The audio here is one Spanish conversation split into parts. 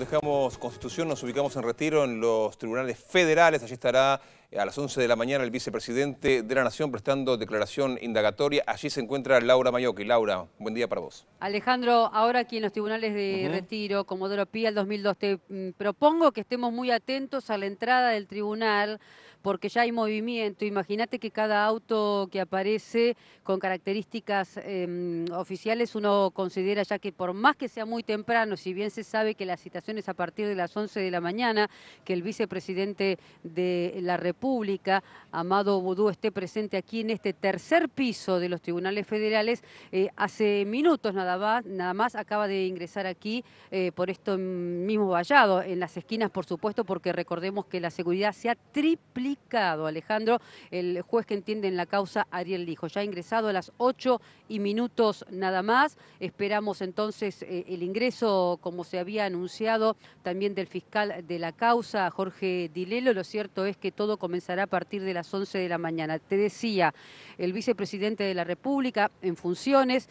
dejamos Constitución, nos ubicamos en retiro en los tribunales federales. Allí estará eh, a las 11 de la mañana el vicepresidente de la Nación prestando declaración indagatoria. Allí se encuentra Laura Mayoki. Laura, buen día para vos. Alejandro, ahora aquí en los tribunales de retiro, Comodoro Pía, el 2002, te mm, propongo que estemos muy atentos a la entrada del tribunal porque ya hay movimiento. Imagínate que cada auto que aparece con características em, oficiales uno considera ya que por más que sea muy temprano, si bien se sabe que la citación es a partir de las 11 de la mañana, que el vicepresidente de la República pública, Amado Budú, esté presente aquí en este tercer piso de los tribunales federales. Eh, hace minutos nada más, acaba de ingresar aquí eh, por esto mismo vallado, en las esquinas, por supuesto, porque recordemos que la seguridad se ha triplicado. Alejandro, el juez que entiende en la causa, Ariel dijo ya ha ingresado a las ocho y minutos nada más. Esperamos entonces eh, el ingreso, como se había anunciado, también del fiscal de la causa, Jorge Dilelo. Lo cierto es que todo comenzó comenzará a partir de las 11 de la mañana. Te decía, el vicepresidente de la República en funciones,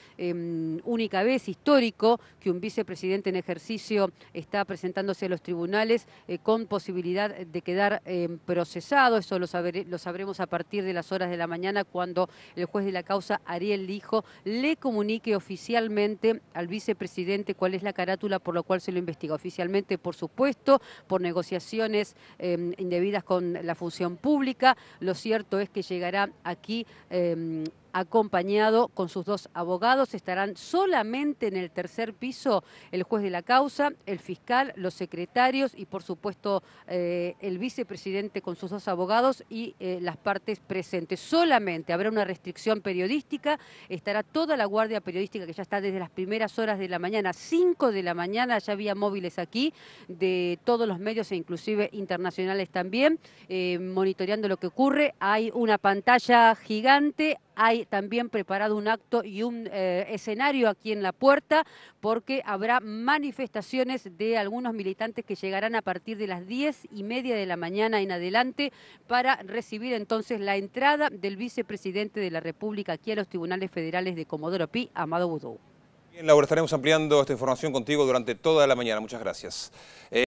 única vez histórico que un vicepresidente en ejercicio está presentándose a los tribunales eh, con posibilidad de quedar eh, procesado. Eso lo, lo sabremos a partir de las horas de la mañana cuando el juez de la causa, Ariel Lijo, le comunique oficialmente al vicepresidente cuál es la carátula por la cual se lo investiga. Oficialmente, por supuesto, por negociaciones em, indebidas con la función pública. Lo cierto es que llegará aquí em, acompañado con sus dos abogados. Estarán solamente en el tercer piso el juez de la causa, el fiscal, los secretarios y por supuesto eh, el vicepresidente con sus dos abogados y eh, las partes presentes. Solamente habrá una restricción periodística, estará toda la guardia periodística que ya está desde las primeras horas de la mañana, 5 de la mañana, ya había móviles aquí de todos los medios e inclusive internacionales también, eh, monitoreando lo que ocurre. Hay una pantalla gigante, hay también preparado un acto y un eh, escenario aquí en la puerta porque habrá manifestaciones de algunos militantes que llegarán a partir de las diez y media de la mañana en adelante para recibir entonces la entrada del vicepresidente de la República aquí a los tribunales federales de Comodoro Pi, Amado Boudou. Bien, Laura, estaremos ampliando esta información contigo durante toda la mañana. Muchas gracias. Eh,